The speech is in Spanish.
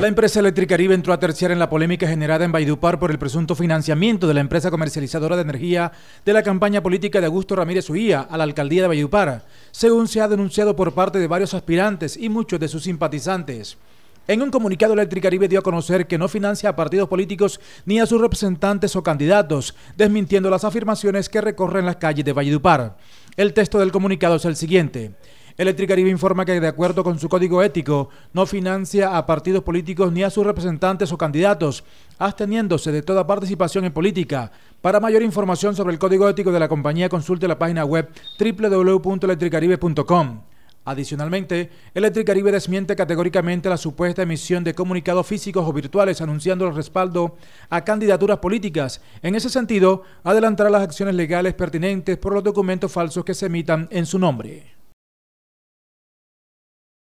La empresa Electricaribe entró a terciar en la polémica generada en Baidupar por el presunto financiamiento de la empresa comercializadora de energía de la campaña política de Augusto Ramírez Uía a la alcaldía de Baidupar, según se ha denunciado por parte de varios aspirantes y muchos de sus simpatizantes. En un comunicado, Electricaribe dio a conocer que no financia a partidos políticos ni a sus representantes o candidatos, desmintiendo las afirmaciones que recorren las calles de Valledupar. El texto del comunicado es el siguiente. Electricaribe informa que de acuerdo con su código ético no financia a partidos políticos ni a sus representantes o candidatos, absteniéndose de toda participación en política. Para mayor información sobre el código ético de la compañía consulte la página web www.electricaribe.com. Adicionalmente, Electricaribe desmiente categóricamente la supuesta emisión de comunicados físicos o virtuales anunciando el respaldo a candidaturas políticas. En ese sentido, adelantará las acciones legales pertinentes por los documentos falsos que se emitan en su nombre.